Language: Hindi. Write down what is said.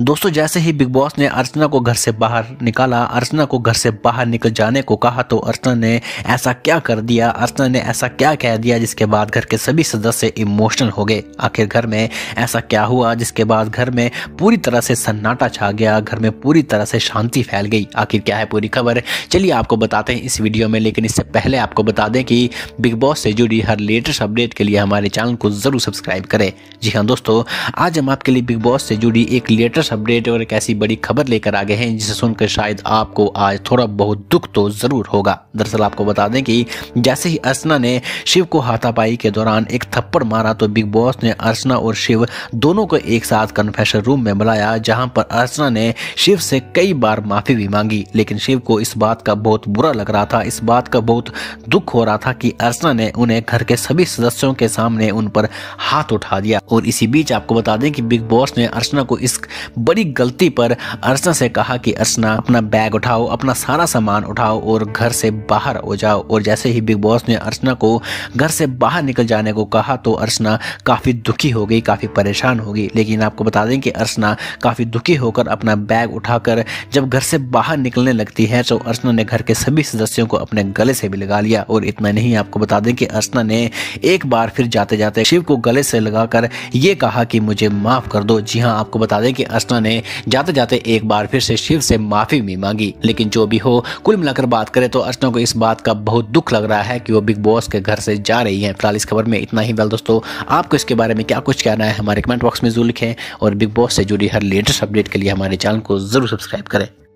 दोस्तों जैसे ही बिग बॉस ने अर्चना को घर से बाहर निकाला अर्चना को घर से बाहर निकल जाने को कहा तो अर्चना ने ऐसा क्या कर दिया अर्चना ने ऐसा क्या कह दिया जिसके बाद घर के सभी सदस्य इमोशनल हो गए आखिर घर में ऐसा क्या हुआ जिसके बाद घर में पूरी तरह से सन्नाटा छा गया घर में पूरी तरह से शांति फैल गई आखिर क्या है पूरी खबर चलिए आपको बताते हैं इस वीडियो में लेकिन इससे पहले आपको बता दें कि बिग बॉस से जुड़ी हर लेटेस्ट अपडेट के लिए हमारे चैनल को ज़रूर सब्सक्राइब करें जी हाँ दोस्तों आज हम आपके लिए बिग बॉस से जुड़ी एक लेटेस्ट लेटेस्ट अपडेट और एक ऐसी बड़ी खबर लेकर आ गए हैं जिसे सुनकर शायद आपको आज थोड़ा बहुत दुख तो ज़रूर होगा दरअसल आपको बता दें कि जैसे ही अर्चना ने शिव को हाथापाई के दौरान एक थप्पड़ मारा तो बिग बॉस ने अर्चना और शिव दोनों को एक साथ कन्फेशन रूम में बुलाया जहां पर अर्चना ने शिव से कई बार माफ़ी भी मांगी लेकिन शिव को इस बात का बहुत बुरा लग रहा था इस बात का बहुत दुख हो रहा था कि अर्चना ने उन्हें घर के सभी सदस्यों के सामने उन पर हाथ उठा दिया और इसी बीच आपको बता दें कि बिग बॉस ने अर्चना को इस बड़ी गलती पर अर्चना से कहा कि अर्चना अपना बैग उठाओ अपना सारा सामान उठाओ और घर से बाहर हो जाओ और जैसे ही बिग बॉस ने अर्चना को घर से बाहर निकल जाने को कहा तो अर्चना काफ़ी दुखी हो गई काफ़ी परेशान हो गई लेकिन आपको बता दें कि अर्चना काफ़ी दुखी होकर अपना बैग उठाकर जब घर से बाहर निकलने लगती है तो अर्चना ने घर के सभी सदस्यों को अपने गले से भी लगा लिया और इतना नहीं आपको बता दें कि अर्चना ने एक बार फिर जाते जाते शिव को गले से लगाकर ये कहा कि मुझे माफ़ कर दो जी हाँ आपको बता दें कि अर्चना कृष्णा ने जाते जाते एक बार फिर से शिव से माफी भी मांगी लेकिन जो भी हो कुल मिलाकर बात करें तो अर्चना को इस बात का बहुत दुख लग रहा है कि वो बिग बॉस के घर से जा रही है फिलहाल इस खबर में इतना ही वेल दोस्तों आपको इसके बारे में क्या कुछ कहना है हमारे कमेंट बॉक्स में जरूर लिखें और बिग बॉस से जुड़ी हर लेटेस्ट अपडेट के लिए हमारे चैनल को जरूर सब्सक्राइब करें